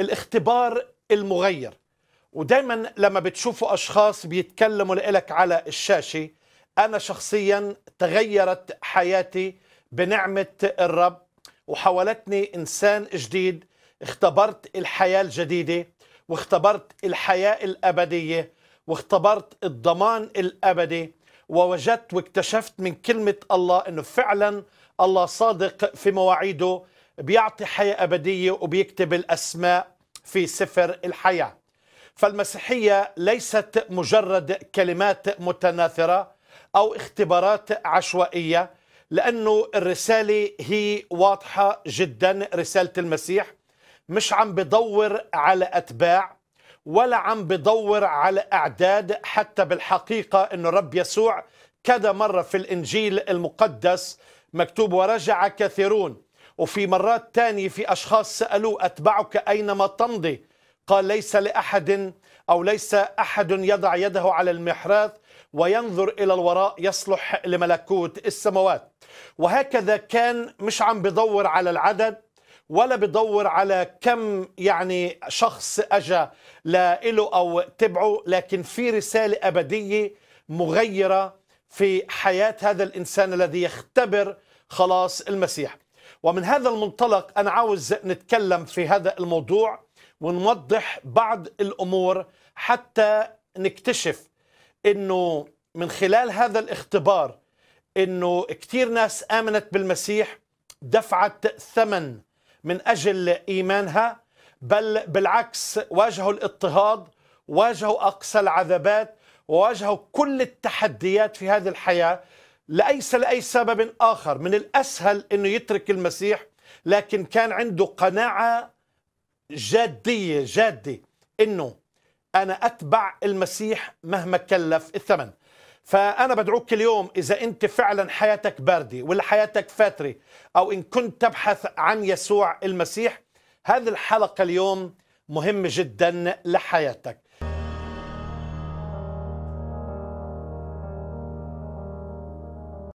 الاختبار المغير ودايما لما بتشوفوا اشخاص بيتكلموا لك على الشاشه انا شخصيا تغيرت حياتي بنعمه الرب وحولتني انسان جديد اختبرت الحياه الجديده واختبرت الحياه الابديه واختبرت الضمان الابدي ووجدت واكتشفت من كلمه الله انه فعلا الله صادق في مواعيده بيعطي حياة أبدية وبيكتب الأسماء في سفر الحياة فالمسيحية ليست مجرد كلمات متناثرة أو اختبارات عشوائية لأنه الرسالة هي واضحة جدا رسالة المسيح مش عم بدور على أتباع ولا عم بدور على أعداد حتى بالحقيقة أنه رب يسوع كذا مرة في الإنجيل المقدس مكتوب ورجع كثيرون وفي مرات تانية في أشخاص سألوه أتبعك أينما تمضي قال ليس لأحد أو ليس أحد يضع يده على المحراث وينظر إلى الوراء يصلح لملكوت السماوات وهكذا كان مش عم بدور على العدد ولا بدور على كم يعني شخص أجا لإله أو تبعه لكن في رسالة أبدية مغيرة في حياة هذا الإنسان الذي يختبر خلاص المسيح ومن هذا المنطلق أنا عاوز نتكلم في هذا الموضوع ونوضح بعض الأمور حتى نكتشف أنه من خلال هذا الاختبار أنه كثير ناس آمنت بالمسيح دفعت ثمن من أجل إيمانها بل بالعكس واجهوا الاضطهاد واجهوا أقصى العذابات وواجهوا كل التحديات في هذه الحياة ليس لأي سبب آخر من الأسهل أنه يترك المسيح لكن كان عنده قناعة جادية جادة أنه أنا أتبع المسيح مهما كلف الثمن فأنا بدعوك اليوم إذا أنت فعلا حياتك باردة ولا حياتك فاترة أو إن كنت تبحث عن يسوع المسيح هذه الحلقة اليوم مهمة جدا لحياتك